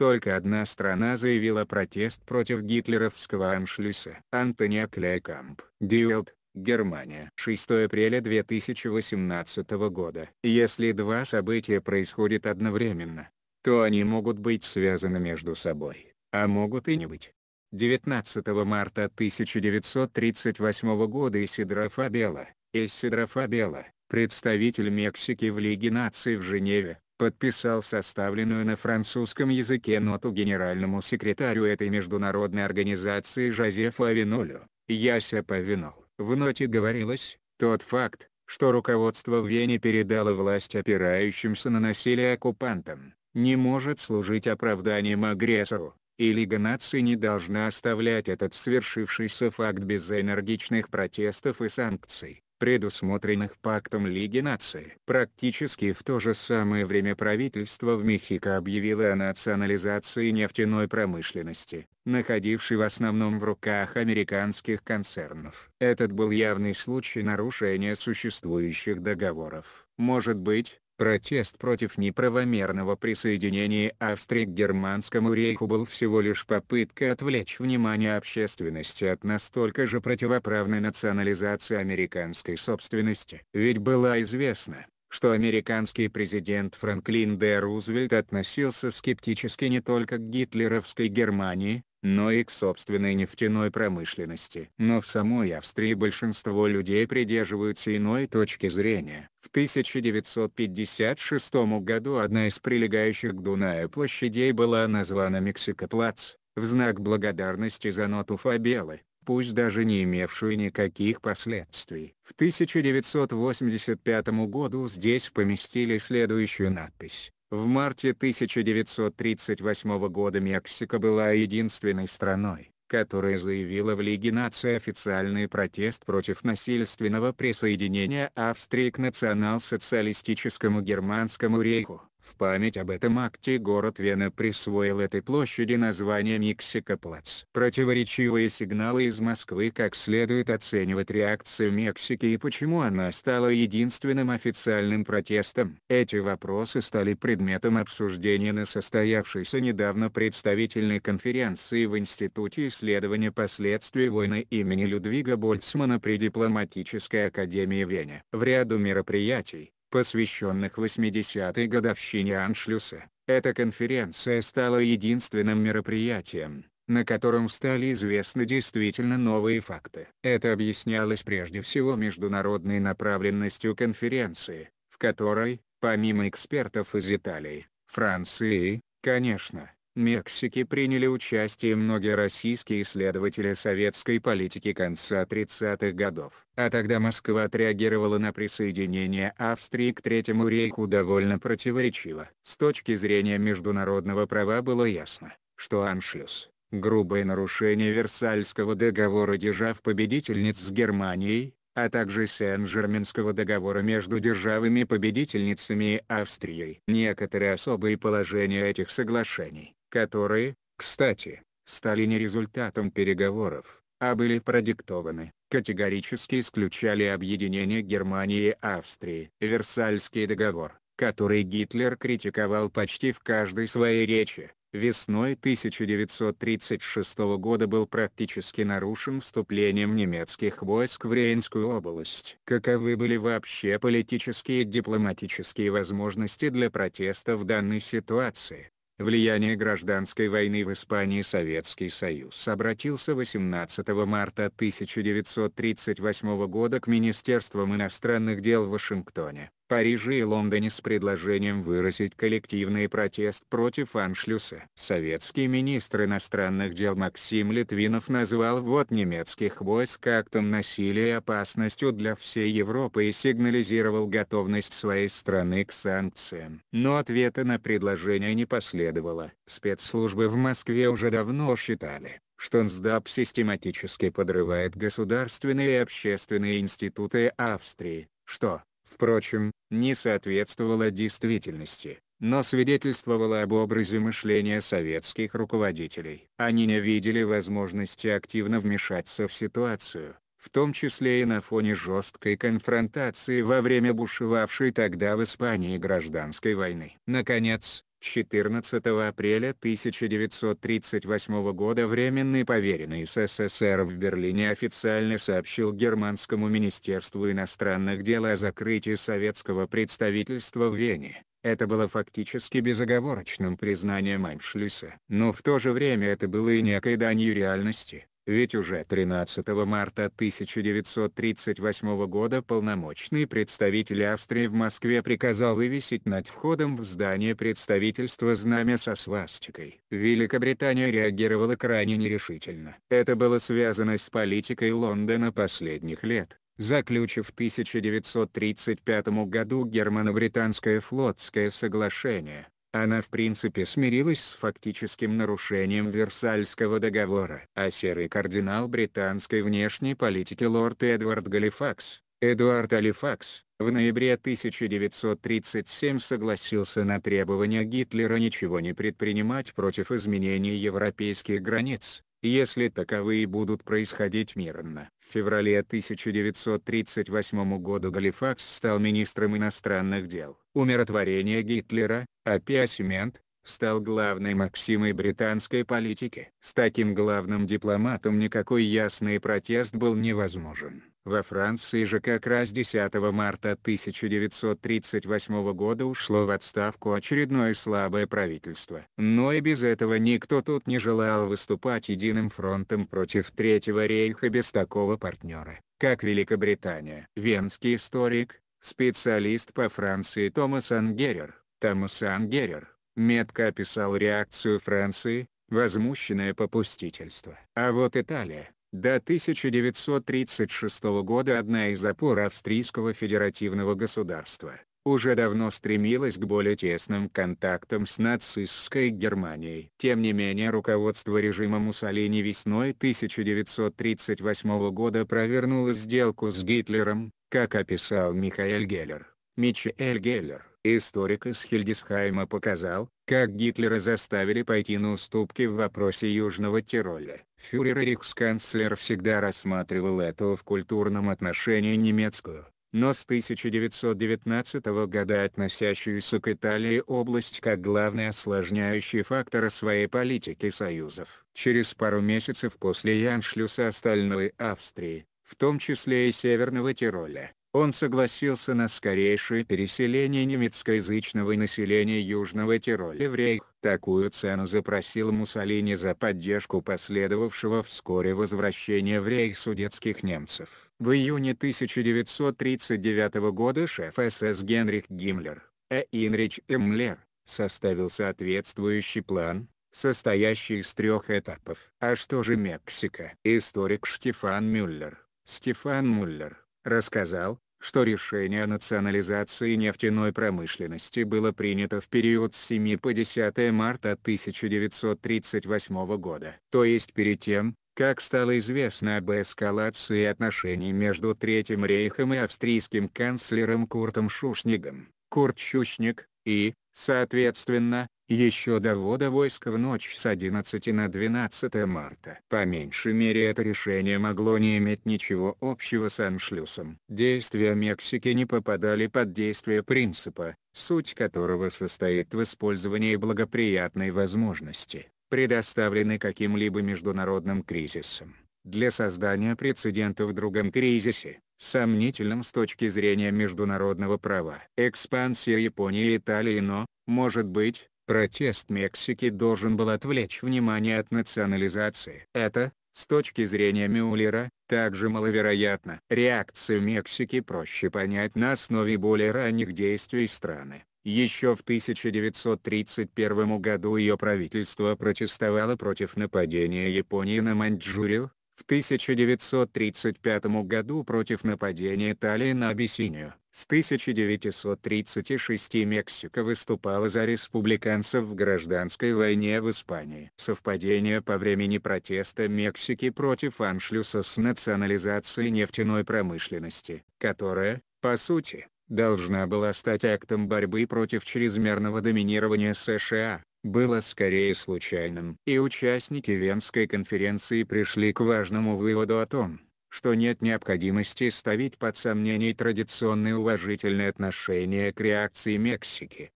Только одна страна заявила протест против гитлеровского аншлюса. Антония Кляйкамп. Диэлд, Германия. 6 апреля 2018 года. Если два события происходят одновременно, то они могут быть связаны между собой, а могут и не быть. 19 марта 1938 года Исидро Фабела, Исидро Фабела, представитель Мексики в Лиге наций в Женеве, подписал составленную на французском языке ноту генеральному секретарю этой международной организации Жозефу Авинолю, Яся Павинол. В ноте говорилось, тот факт, что руководство в Вене передало власть опирающимся на насилие оккупантам, не может служить оправданием агрессору, и Лига наций не должна оставлять этот свершившийся факт без энергичных протестов и санкций предусмотренных Пактом Лиги Наций. Практически в то же самое время правительство в Мехико объявило о национализации нефтяной промышленности, находившей в основном в руках американских концернов. Этот был явный случай нарушения существующих договоров. Может быть, Протест против неправомерного присоединения Австрии к Германскому рейху был всего лишь попыткой отвлечь внимание общественности от настолько же противоправной национализации американской собственности. Ведь была известна, что американский президент Франклин Д. Рузвельт относился скептически не только к гитлеровской Германии, но и к собственной нефтяной промышленности. Но в самой Австрии большинство людей придерживаются иной точки зрения. В 1956 году одна из прилегающих к Дунаю площадей была названа Мексикоплац, в знак благодарности за ноту Фабелы пусть даже не имевшую никаких последствий. В 1985 году здесь поместили следующую надпись. В марте 1938 года Мексика была единственной страной, которая заявила в Лиге наций официальный протест против насильственного присоединения Австрии к национал-социалистическому германскому рейху. В память об этом акте город Вена присвоил этой площади название Мексика-плац. Противоречивые сигналы из Москвы как следует оценивать реакцию Мексики и почему она стала единственным официальным протестом. Эти вопросы стали предметом обсуждения на состоявшейся недавно представительной конференции в Институте исследования последствий войны имени Людвига Больцмана при дипломатической академии в Вене. В ряду мероприятий, посвященных 80-й годовщине Аншлюса. Эта конференция стала единственным мероприятием, на котором стали известны действительно новые факты. Это объяснялось прежде всего международной направленностью конференции, в которой, помимо экспертов из Италии, Франции, конечно, Мексики приняли участие многие российские исследователи советской политики конца 30-х годов. А тогда Москва отреагировала на присоединение Австрии к Третьему рейху довольно противоречиво. С точки зрения международного права было ясно, что аншлюс, грубое нарушение Версальского договора держав-победительниц с Германией, а также Сен-Жерменского договора между державами-победительницами и Австрией. Некоторые особые положения этих соглашений, которые, кстати, стали не результатом переговоров, а были продиктованы, категорически исключали объединение Германии и Австрии. Версальский договор, который Гитлер критиковал почти в каждой своей речи, весной 1936 года был практически нарушен вступлением немецких войск в Рейнскую область. Каковы были вообще политические и дипломатические возможности для протеста в данной ситуации? влияние гражданской войны в Испании Советский Союз обратился 18 марта 1938 года к Министерствам иностранных дел в Вашингтоне. Париже и Лондоне с предложением выразить коллективный протест против аншлюса. Советский министр иностранных дел Максим Литвинов назвал ввод немецких войск актом насилия и опасностью для всей Европы и сигнализировал готовность своей страны к санкциям. Но ответа на предложение не последовало. Спецслужбы в Москве уже давно считали, что НСДАП систематически подрывает государственные и общественные институты Австрии, что, впрочем, не соответствовала действительности, но свидетельствовала об образе мышления советских руководителей. Они не видели возможности активно вмешаться в ситуацию, в том числе и на фоне жесткой конфронтации во время бушевавшей тогда в Испании гражданской войны. Наконец, 14 апреля 1938 года Временный поверенный СССР в Берлине официально сообщил Германскому министерству иностранных дел о закрытии советского представительства в Вене. Это было фактически безоговорочным признанием Аншлюса. Но в то же время это было и некой данью реальности ведь уже 13 марта 1938 года полномочный представитель Австрии в Москве приказал вывесить над входом в здание представительства знамя со свастикой. Великобритания реагировала крайне нерешительно. Это было связано с политикой Лондона последних лет, заключив в 1935 году германо-британское флотское соглашение, она в принципе смирилась с фактическим нарушением Версальского договора. А серый кардинал британской внешней политики лорд Эдвард Галифакс, Эдуард Алифакс, в ноябре 1937 согласился на требование Гитлера ничего не предпринимать против изменения европейских границ, если таковые будут происходить мирно. В феврале 1938 года Галифакс стал министром иностранных дел. Умиротворение Гитлера, опиасимент, стал главной максимой британской политики. С таким главным дипломатом никакой ясный протест был невозможен. Во Франции же как раз 10 марта 1938 года ушло в отставку очередное слабое правительство. Но и без этого никто тут не желал выступать единым фронтом против Третьего рейха без такого партнера, как Великобритания. Венский историк, специалист по Франции Томас Ангерер, Томас Ангерер метко описал реакцию Франции, возмущенное попустительство. А вот Италия, до 1936 года одна из опор австрийского федеративного государства, уже давно стремилась к более тесным контактам с нацистской Германией. Тем не менее руководство режима Муссолини весной 1938 года провернуло сделку с Гитлером, как описал Михаэль Геллер. Мичаэль Геллер Историк из Хильдисхайма показал, как Гитлера заставили пойти на уступки в вопросе Южного Тироля. Фюрер и канцлер всегда рассматривал эту в культурном отношении немецкую, но с 1919 года относящуюся к Италии область как главный осложняющий фактор своей политики союзов. Через пару месяцев после Яншлюса остальной Австрии, в том числе и Северного Тироля, он согласился на скорейшее переселение немецкоязычного населения Южного Тироля в Рейх. Такую цену запросил Муссолини за поддержку последовавшего вскоре возвращения в рейх судетских немцев. В июне 1939 года шеф СС Генрих Гиммлер, э Инрич Эмлер, составил соответствующий план, состоящий из трех этапов. А что же Мексика? Историк Штефан Мюллер. Стефан Мюллер рассказал, что решение о национализации нефтяной промышленности было принято в период с 7 по 10 марта 1938 года, то есть перед тем, как стало известно об эскалации отношений между Третьим рейхом и австрийским канцлером Куртом Шушнигом. Курт Шушник, и, соответственно, еще до ввода войск в ночь с 11 на 12 марта. По меньшей мере это решение могло не иметь ничего общего с аншлюсом. Действия Мексики не попадали под действие принципа, суть которого состоит в использовании благоприятной возможности, предоставленной каким-либо международным кризисом, для создания прецедента в другом кризисе сомнительным с точки зрения международного права. Экспансия Японии и Италии но, может быть, протест Мексики должен был отвлечь внимание от национализации. Это, с точки зрения Мюллера, также маловероятно. Реакцию Мексики проще понять на основе более ранних действий страны. Еще в 1931 году ее правительство протестовало против нападения Японии на Маньчжурию, в 1935 году против нападения Италии на Абиссинию. С 1936 Мексика выступала за республиканцев в гражданской войне в Испании. Совпадение по времени протеста Мексики против аншлюса с национализацией нефтяной промышленности, которая, по сути, должна была стать актом борьбы против чрезмерного доминирования США было скорее случайным. И участники Венской конференции пришли к важному выводу о том, что нет необходимости ставить под сомнение традиционные уважительные отношения к реакции Мексики.